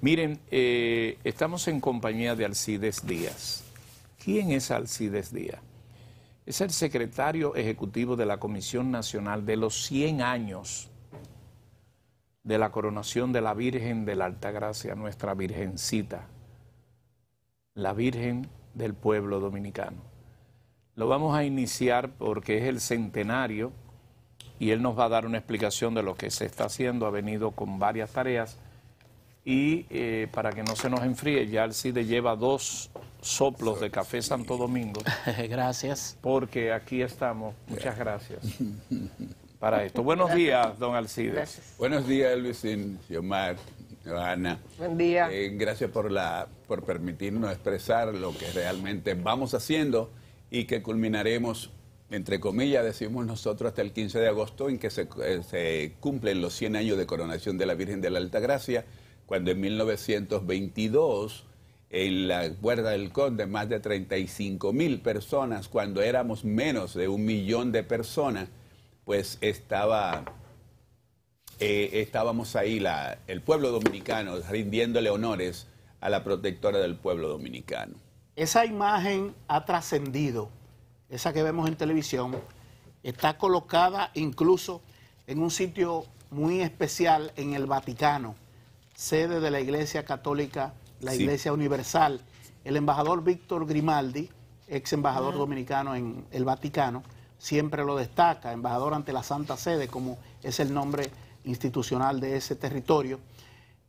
Miren, eh, estamos en compañía de Alcides Díaz. ¿Quién es Alcides Díaz? Es el secretario ejecutivo de la Comisión Nacional de los 100 años de la coronación de la Virgen de la Alta Gracia, nuestra Virgencita, la Virgen del pueblo dominicano. Lo vamos a iniciar porque es el centenario y él nos va a dar una explicación de lo que se está haciendo. Ha venido con varias tareas y eh, para que no se nos enfríe, ya Alcide lleva dos soplos de café Santo Domingo. gracias. Porque aquí estamos. Muchas gracias para esto. Buenos días, don Alcide. Buenos días, Luisín, Yomar, Ana. Buen día. Eh, gracias por, la, por permitirnos expresar lo que realmente vamos haciendo y que culminaremos entre comillas, decimos nosotros, hasta el 15 de agosto, en que se, eh, cumplen los 100 años de coronación de la Virgen de la Alta Gracia, cuando en 1922, en la Puerta del Conde, más de 35 mil personas, cuando éramos menos de un millón de personas, pues estaba, eh, estábamos ahí, el pueblo dominicano, rindiéndole honores a la protectora del pueblo dominicano. Esa imagen ha trascendido esa que vemos en televisión, está colocada incluso en un sitio muy especial en el Vaticano, sede de la Iglesia Católica, la Iglesia Universal. El embajador Víctor Grimaldi, ex embajador dominicano en el Vaticano, siempre lo destaca, embajador ante la Santa Sede, como es el nombre institucional de ese territorio.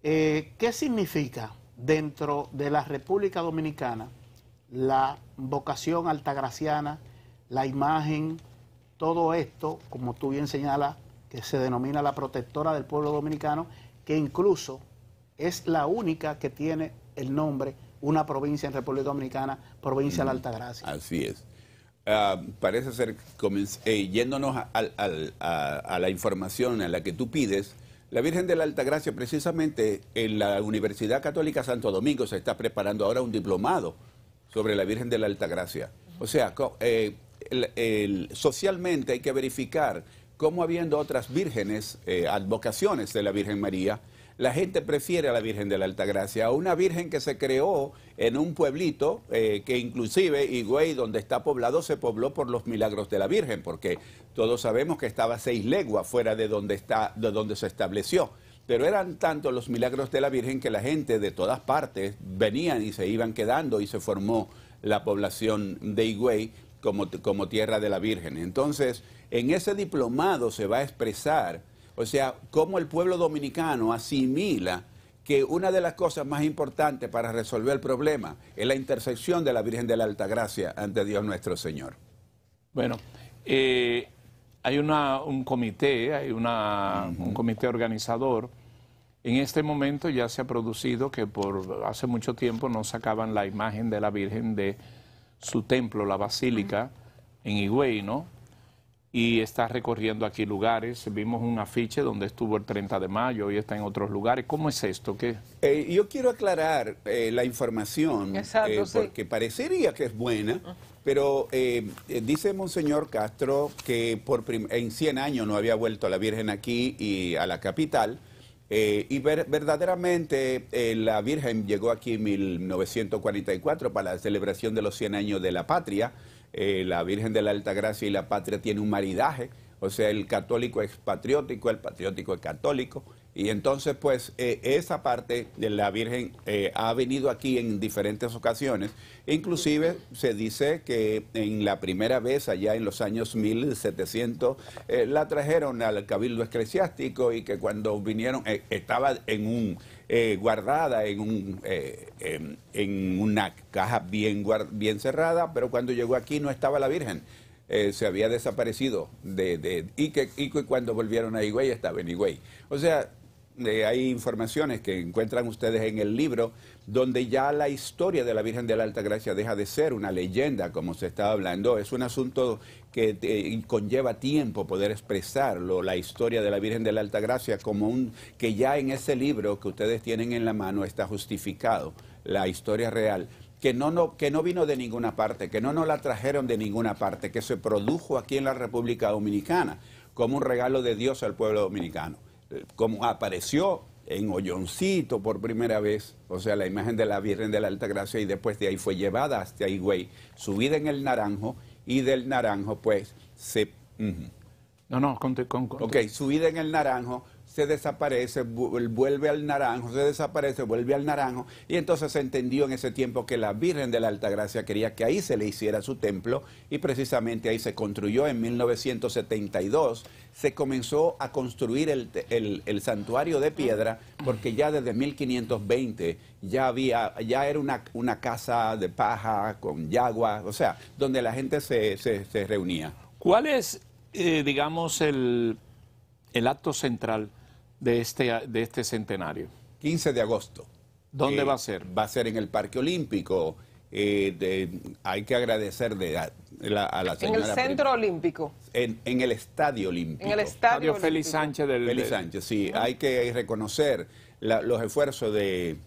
Eh, ¿Qué significa dentro de la República Dominicana la vocación altagraciana? la imagen, todo esto, como tú bien señalas, que se denomina la protectora del pueblo dominicano, que incluso es la única que tiene el nombre una provincia en República Dominicana, provincia de la mm, Altagracia. Así es. Ah, parece ser, eh, yéndonos a, la información a la que tú pides, la Virgen de la Altagracia precisamente en la Universidad Católica Santo Domingo se está preparando ahora un diplomado sobre la Virgen de la Altagracia. O sea, eh, socialmente hay que verificar cómo habiendo otras vírgenes, eh, advocaciones de la Virgen María, la gente prefiere a la Virgen de la Altagracia, a una Virgen que se creó en un pueblito eh, que inclusive Higüey, donde está poblado, se pobló por los milagros de la Virgen, porque todos sabemos que estaba seis leguas fuera de donde, está, de donde se estableció. Pero eran tantos los milagros de la Virgen que la gente de todas partes venían y se iban quedando y se formó la población de Higüey como, tierra de la Virgen. Entonces, en ese diplomado se va a expresar, o sea, cómo el pueblo dominicano asimila que una de las cosas más importantes para resolver el problema es la intersección de la Virgen de la Gracia ante Dios nuestro Señor. Bueno, eh, hay una, un comité, hay una, un comité organizador. En este momento ya se ha producido que por hace mucho tiempo no sacaban la imagen de la Virgen de su templo, la basílica, en Higüey, ¿no? Y está recorriendo aquí lugares. Vimos un afiche donde estuvo el 30 de mayo y está en otros lugares. ¿Cómo es esto? ¿Qué? Eh, yo quiero aclarar eh, la información, Exacto, eh, porque parecería que es buena, pero dice Monseñor Castro que por en 100 años no había vuelto a la Virgen aquí y a la capital eh, y verdaderamente eh, la Virgen llegó aquí en 1944 para la celebración de los 100 años de la patria. Eh, la Virgen de la Alta Gracia y la patria tiene un maridaje, o sea, el católico es patriótico, el patriótico es católico, y entonces, pues, eh, esa parte de la Virgen eh, ha venido aquí en diferentes ocasiones. Inclusive se dice que en la primera vez, allá en los años 1700, eh, la trajeron al cabildo eclesiástico y que cuando vinieron eh, estaba en un... guardada en, un, en, una caja bien, bien cerrada, pero cuando llegó aquí no estaba la Virgen. se había desaparecido de, de y, y cuando volvieron a Higüey estaba en Higüey. O sea, hay informaciones que encuentran ustedes en el libro, donde ya la historia de la Virgen de la Alta Gracia deja de ser una leyenda, como se estaba hablando. Es un asunto que eh, conlleva tiempo poder expresarlo, la historia de la Virgen de la Alta Gracia, como un, que ya en ese libro que ustedes tienen en la mano está justificado la historia real. Que no, no, que no vino de ninguna parte, que no nos la trajeron de ninguna parte, que se produjo aquí en la República Dominicana como un regalo de Dios al pueblo dominicano como apareció en Olloncito por primera vez, o sea, la imagen de la Virgen de la Alta Gracia y después de ahí fue llevada hasta güey, subida en el Naranjo y del Naranjo pues se... No, no, con, con, Ok, subida en el Naranjo se desaparece, vuelve al naranjo, se desaparece, vuelve al naranjo. Y entonces se entendió en ese tiempo que la Virgen de la ALTA GRACIA quería que ahí se le hiciera su templo y precisamente ahí se construyó en 1972. Se comenzó a construir el, santuario de piedra porque ya desde 1520 ya había, ya era una, una casa de paja con YAGUAS, o sea, donde la gente se, reunía. ¿Cuál es, eh, digamos, el, el acto central? de este, de este centenario? 15 de agosto. ¿Dónde eh, va a ser? Va a ser en el Parque Olímpico. Eh, hay que agradecer de, a, la, En el Centro Olímpico. En, el Estadio Olímpico. En el Estadio, Estadio Félix Sánchez del. Félix Sánchez, sí. Hay que reconocer los esfuerzos de,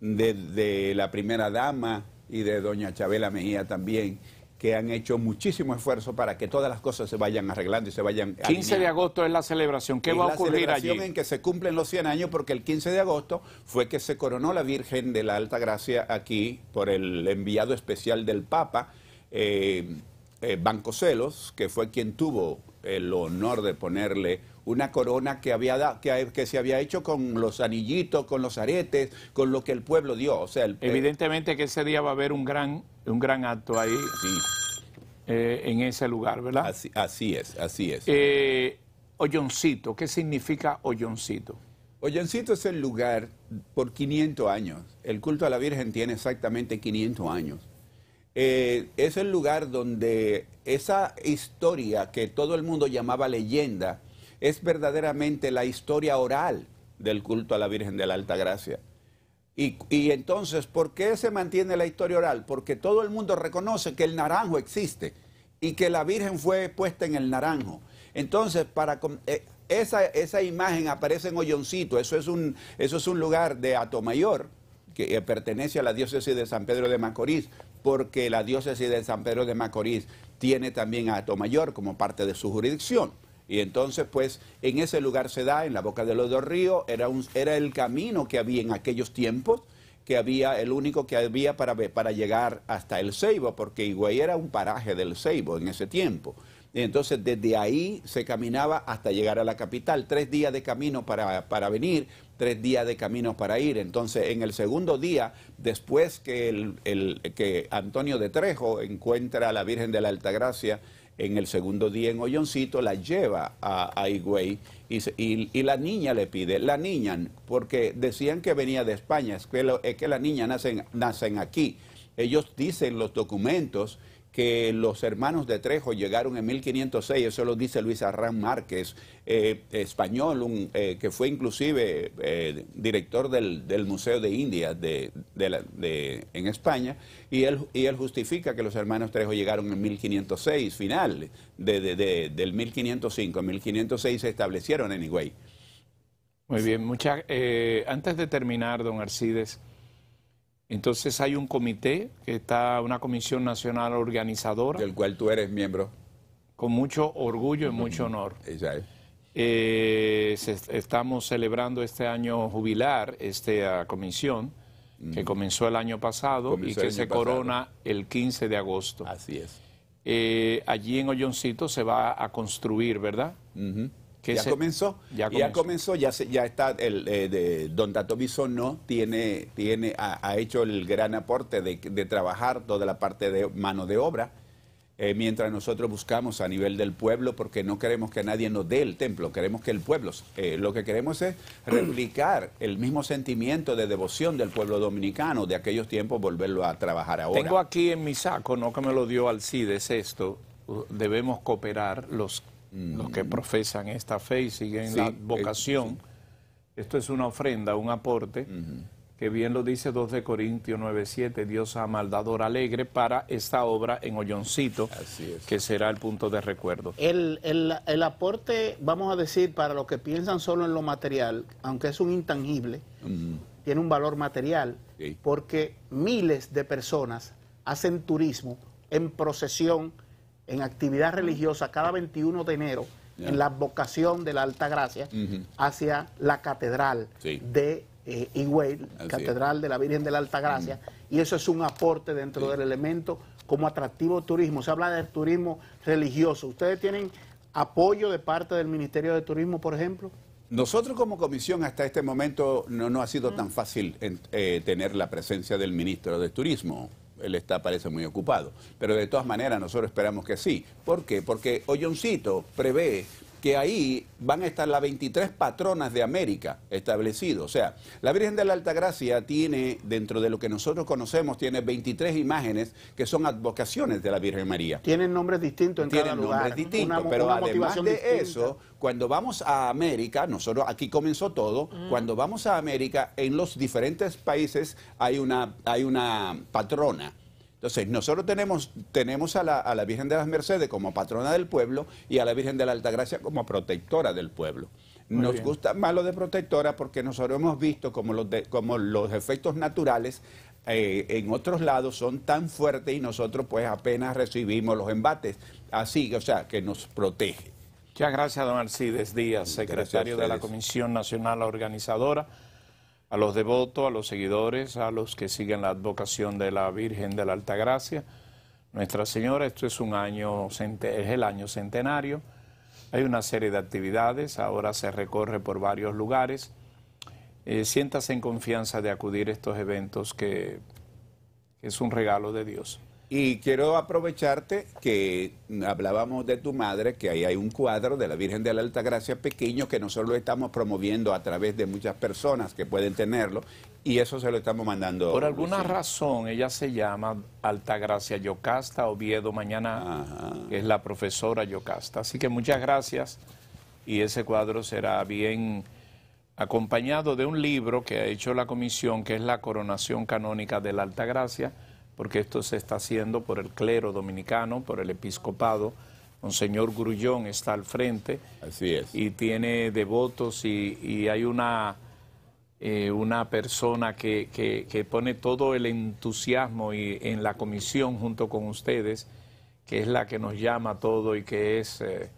de la primera dama y de doña Chabela Mejía también que han hecho muchísimo esfuerzo para que todas las cosas se vayan arreglando y se vayan... 15 de agosto es la celebración. ¿Qué va a ocurrir allí? La celebración en que se cumplen los 100 años porque el 15 de agosto fue que se coronó la Virgen de la Alta Gracia aquí por el enviado especial del Papa, eh, eh, Banco Celos, que fue quien tuvo el honor de ponerle una corona que, había que, que, se había hecho con los anillitos, con los aretes, con lo que el pueblo dio. O sea, eh, Evidentemente que ese día va a haber un gran un gran acto ahí sí. Eh, en ese lugar, ¿verdad? Así, es, así es. Eh, Olloncito, ¿qué significa Olloncito? Olloncito es el lugar por 500 años. El culto a la Virgen tiene exactamente 500 años. Eh, es el lugar donde esa historia que todo el mundo llamaba leyenda es verdaderamente la historia oral del culto a la Virgen de la Alta Gracia. Y, entonces, ¿por qué se mantiene la historia oral? Porque todo el mundo reconoce que el naranjo existe y que la Virgen fue puesta en el naranjo. Entonces, para eh, esa, esa, imagen aparece en Olloncito. eso es un, eso es un lugar de Atomayor, que eh, pertenece a la diócesis de San Pedro de Macorís, porque la diócesis de San Pedro de Macorís tiene también a Atomayor como parte de su jurisdicción. Y entonces, pues, en ese lugar se da, en la boca de los dos ríos, era, el camino que había en aquellos tiempos, que había, el único que había para, llegar hasta el Ceibo, porque Higüey era un paraje del Ceibo en ese tiempo. Y entonces, desde ahí se caminaba hasta llegar a la capital, tres días de camino para, venir, tres días de camino para ir. Entonces, en el segundo día, después que, que Antonio de Trejo encuentra a la Virgen de la Altagracia, en el segundo día en Olloncito, la lleva a, Higüey y, y, la niña le pide, la niña, porque decían que venía de España, es que, es que la niña nacen, nacen aquí. Ellos dicen los documentos que los hermanos de Trejo llegaron en 1506, eso lo dice Luis Arrán Márquez, eh, español, eh, que fue inclusive eh, director del, Museo de India en España, y él, justifica que los hermanos Trejo llegaron en 1506, final del 1505, en 1506 se establecieron en Higüey. Muy bien, muchas antes de terminar, don Arcides, entonces hay un comité que está, una comisión nacional organizadora. Del cual tú eres miembro. Con mucho orgullo y mucho honor. Exacto. Eh, estamos celebrando este año jubilar esta comisión mm. que comenzó el año pasado y que se corona el 15 de agosto. Así es. Eh, allí en Olloncito se va a construir, ¿verdad? ya, comenzó, ya, comenzó, ya está el eh, don Tato no tiene tiene ha, hecho el gran aporte de, trabajar toda la parte de mano de obra. Eh, mientras nosotros buscamos a nivel del pueblo, porque no queremos que nadie nos dé el templo, queremos que el pueblo, eh, lo que queremos es replicar el mismo sentimiento de devoción del pueblo dominicano de aquellos tiempos, volverlo a trabajar ahora. Tengo aquí en mi saco, no que me lo dio Alcides esto, debemos cooperar los los que mm. profesan esta fe y siguen la eh, vocación. Esto es una ofrenda, un aporte, que bien lo dice 2 de Corintios 9:7, Dios amaldador alegre para esta obra en Hoyoncito, que será el punto de recuerdo. El, aporte, vamos a decir, para los que piensan solo en lo material, aunque es un intangible, tiene un valor material, porque miles de personas hacen turismo en procesión, en actividad religiosa cada 21 de enero en la vocación de la Alta Gracia hacia la catedral de eh, Higüey, catedral de la Virgen de la Alta Gracia, y eso es un aporte dentro del elemento como atractivo turismo. Se habla del turismo religioso. ¿Ustedes tienen apoyo de parte del Ministerio de Turismo, por ejemplo? Nosotros como comisión hasta este momento no, ha sido tan fácil eh, tener la presencia del ministro de Turismo él está, parece muy ocupado. Pero de todas maneras nosotros esperamos que sí. ¿Por qué? Porque Olloncito prevé que ahí van a estar las 23 patronas de América establecidas. O sea, la Virgen de la Altagracia tiene, dentro de lo que nosotros conocemos, tiene 23 imágenes que son advocaciones de la Virgen María. Tienen nombres distintos en Tienen cada lugar. nombres distintos, pero además de eso, cuando vamos a América, nosotros aquí comenzó todo, mm. cuando vamos a América, en los diferentes países hay una, hay una patrona. Entonces, nosotros tenemos, a, la, Virgen de las Mercedes como patrona del pueblo y a la Virgen de la Altagracia como protectora del pueblo. Nos gusta más lo de protectora porque nosotros hemos visto como los, como los efectos naturales eh, en otros lados son tan fuertes y nosotros pues apenas recibimos los embates. Así, o sea, que nos protege. Muchas gracias, don Arcides Díaz, secretario de la Comisión Nacional Organizadora a los devotos, a los seguidores, a los que siguen la advocación de la Virgen de la Alta Gracia, Nuestra Señora, esto es un año, es el año centenario. Hay una serie de actividades, ahora se recorre por varios lugares. Eh, siéntase en confianza de acudir a estos eventos que es un regalo de Dios. Y quiero aprovecharte que hablábamos de tu madre, que ahí hay un cuadro de la Virgen de la Alta Gracia pequeño que nosotros lo estamos promoviendo a través de muchas personas que pueden tenerlo y eso se lo estamos mandando. Por alguna razón ella se llama Alta Gracia Yocasta Oviedo mañana, que es la profesora Yocasta. Así que muchas gracias y ese cuadro será bien acompañado de un libro que ha hecho la comisión que es la coronación canónica de la Alta Gracia porque esto se está haciendo por el clero dominicano, por el episcopado. Monseñor Grullón está al frente. Así es. Y tiene devotos y, hay una, eh, una persona que, pone todo el entusiasmo y, en la comisión junto con ustedes, que es la que nos llama todo y que es... Eh,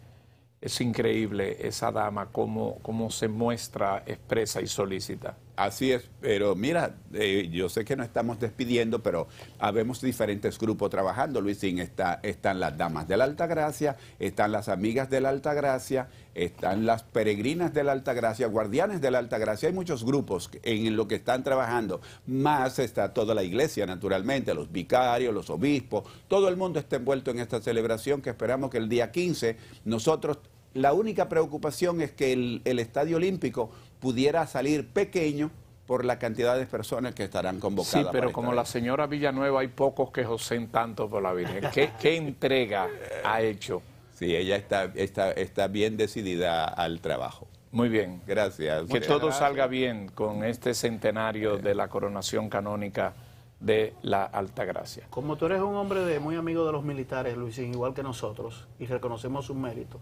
es increíble esa dama, cómo, cómo se muestra, expresa y solicita. Así es, pero mira, eh, yo sé que no estamos despidiendo, pero habemos diferentes grupos trabajando, Luisín. Está, están las damas de la Alta Gracia, están las amigas de la Alta Gracia, están las peregrinas de la Alta Gracia, guardianes de la Alta Gracia. Hay muchos grupos en lo que están trabajando. Más está toda la iglesia, naturalmente, los vicarios, los obispos. Todo el mundo está envuelto en esta celebración que esperamos que el día 15 nosotros... La única preocupación es que el Estadio Olímpico pudiera salir pequeño por la cantidad de personas que estarán convocadas. Sí, pero como la señora Villanueva, hay pocos que josen tanto por la Virgen. ¿Qué, qué entrega ha hecho? Sí, ella está, está, está bien decidida al trabajo. Muy bien. Gracias. Que todo salga bien con este centenario de la coronación canónica de la alta gracia Como tú eres un hombre de, muy amigo de los militares, Luisín, igual que nosotros, y reconocemos su mérito...